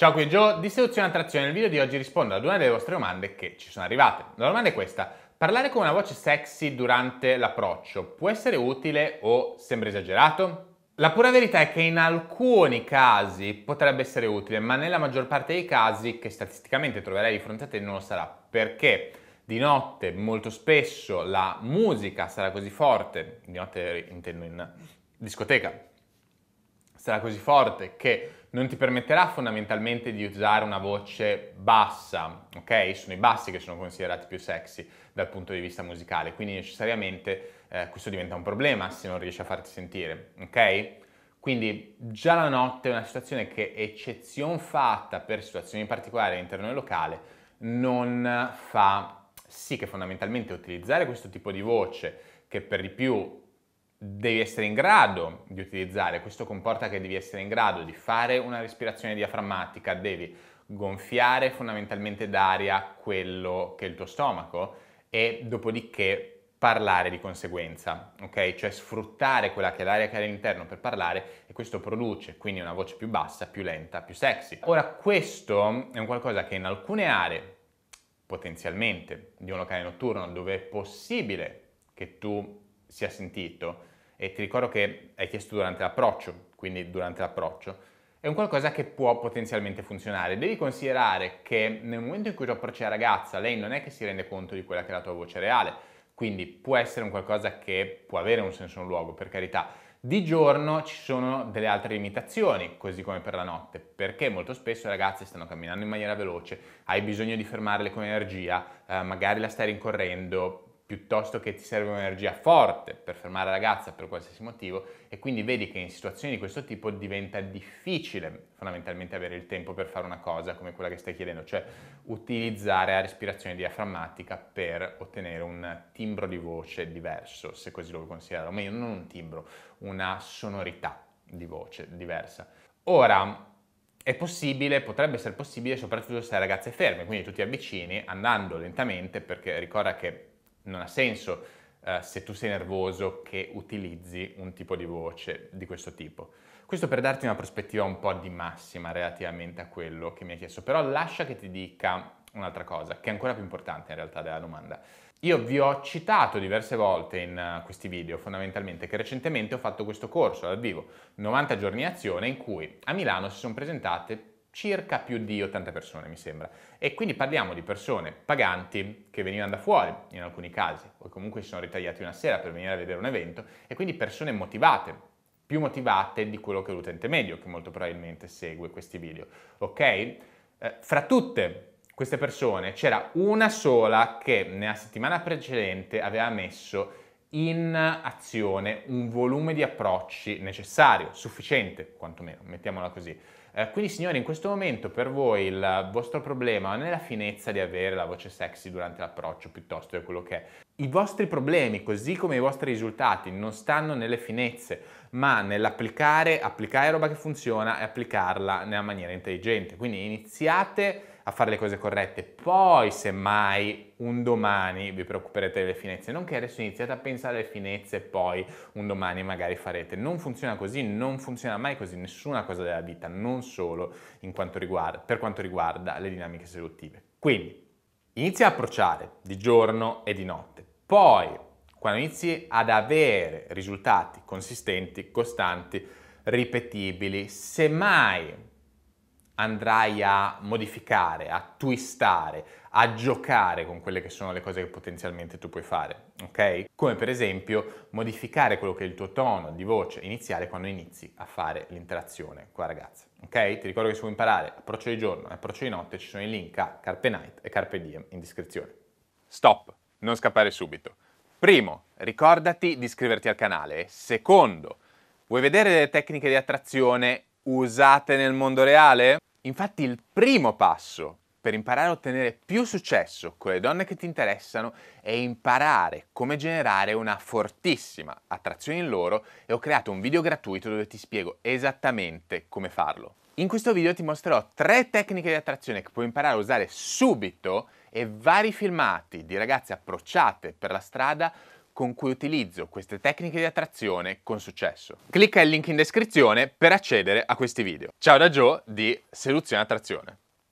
Ciao qui Joe, distribuzione a Attrazione. Nel video di oggi rispondo ad una delle vostre domande che ci sono arrivate. La domanda è questa. Parlare con una voce sexy durante l'approccio può essere utile o sembra esagerato? La pura verità è che in alcuni casi potrebbe essere utile, ma nella maggior parte dei casi che statisticamente troverai di fronte a te non lo sarà, perché di notte molto spesso la musica sarà così forte, di notte intendo in discoteca, sarà così forte che non ti permetterà fondamentalmente di usare una voce bassa, ok? Sono i bassi che sono considerati più sexy dal punto di vista musicale, quindi necessariamente eh, questo diventa un problema se non riesci a farti sentire, ok? Quindi già la notte è una situazione che, eccezion fatta per situazioni particolari all'interno del locale, non fa sì che fondamentalmente utilizzare questo tipo di voce, che per di più devi essere in grado di utilizzare, questo comporta che devi essere in grado di fare una respirazione diaframmatica, devi gonfiare fondamentalmente d'aria quello che è il tuo stomaco e dopodiché parlare di conseguenza, ok? Cioè sfruttare quella che è l'aria che hai all'interno per parlare e questo produce quindi una voce più bassa, più lenta, più sexy. Ora questo è un qualcosa che in alcune aree potenzialmente di un locale notturno dove è possibile che tu sia sentito e ti ricordo che hai chiesto durante l'approccio, quindi durante l'approccio, è un qualcosa che può potenzialmente funzionare. Devi considerare che nel momento in cui tu approcci la ragazza, lei non è che si rende conto di quella che è la tua voce reale, quindi può essere un qualcosa che può avere un senso, un luogo, per carità. Di giorno ci sono delle altre limitazioni, così come per la notte, perché molto spesso le ragazze stanno camminando in maniera veloce, hai bisogno di fermarle con energia, eh, magari la stai rincorrendo, piuttosto che ti serve un'energia forte per fermare la ragazza per qualsiasi motivo e quindi vedi che in situazioni di questo tipo diventa difficile fondamentalmente avere il tempo per fare una cosa come quella che stai chiedendo, cioè utilizzare la respirazione diaframmatica per ottenere un timbro di voce diverso, se così lo vuoi considerare, o meglio non un timbro, una sonorità di voce diversa. Ora, è possibile, potrebbe essere possibile soprattutto se la ragazza è ferma, quindi tu ti avvicini andando lentamente perché ricorda che non ha senso eh, se tu sei nervoso che utilizzi un tipo di voce di questo tipo. Questo per darti una prospettiva un po' di massima relativamente a quello che mi hai chiesto, però lascia che ti dica un'altra cosa, che è ancora più importante in realtà della domanda. Io vi ho citato diverse volte in eh, questi video, fondamentalmente, che recentemente ho fatto questo corso dal vivo, 90 giorni in azione, in cui a Milano si sono presentate circa più di 80 persone, mi sembra. E quindi parliamo di persone paganti che venivano da fuori in alcuni casi, o comunque si sono ritagliati una sera per venire a vedere un evento, e quindi persone motivate, più motivate di quello che è l'utente medio, che molto probabilmente segue questi video. Ok? Eh, fra tutte queste persone c'era una sola che nella settimana precedente aveva messo in azione un volume di approcci necessario, sufficiente quantomeno, mettiamola così. Eh, quindi signori, in questo momento per voi il vostro problema non è la finezza di avere la voce sexy durante l'approccio piuttosto è quello che è. I vostri problemi, così come i vostri risultati, non stanno nelle finezze, ma nell'applicare, applicare roba che funziona e applicarla nella maniera intelligente. Quindi iniziate a fare le cose corrette. Poi, semmai, un domani vi preoccuperete delle finezze, non che adesso iniziate a pensare alle finezze e poi un domani magari farete. Non funziona così, non funziona mai così, nessuna cosa della vita, non solo quanto riguarda, per quanto riguarda le dinamiche seduttive. Quindi, inizia a approcciare di giorno e di notte. Poi, quando inizi ad avere risultati consistenti, costanti, ripetibili, semmai andrai a modificare, a twistare, a giocare con quelle che sono le cose che potenzialmente tu puoi fare, ok? Come per esempio modificare quello che è il tuo tono di voce iniziale quando inizi a fare l'interazione con la ragazza, ok? Ti ricordo che se vuoi imparare approccio di giorno e approccio di notte ci sono i link a Carpe Night e Carpe Diem in descrizione. Stop, non scappare subito. Primo, ricordati di iscriverti al canale. Secondo, vuoi vedere delle tecniche di attrazione usate nel mondo reale? Infatti il primo passo per imparare a ottenere più successo con le donne che ti interessano è imparare come generare una fortissima attrazione in loro e ho creato un video gratuito dove ti spiego esattamente come farlo. In questo video ti mostrerò tre tecniche di attrazione che puoi imparare a usare subito e vari filmati di ragazze approcciate per la strada con cui utilizzo queste tecniche di attrazione con successo. Clicca il link in descrizione per accedere a questi video. Ciao da Joe di Seduzione Attrazione.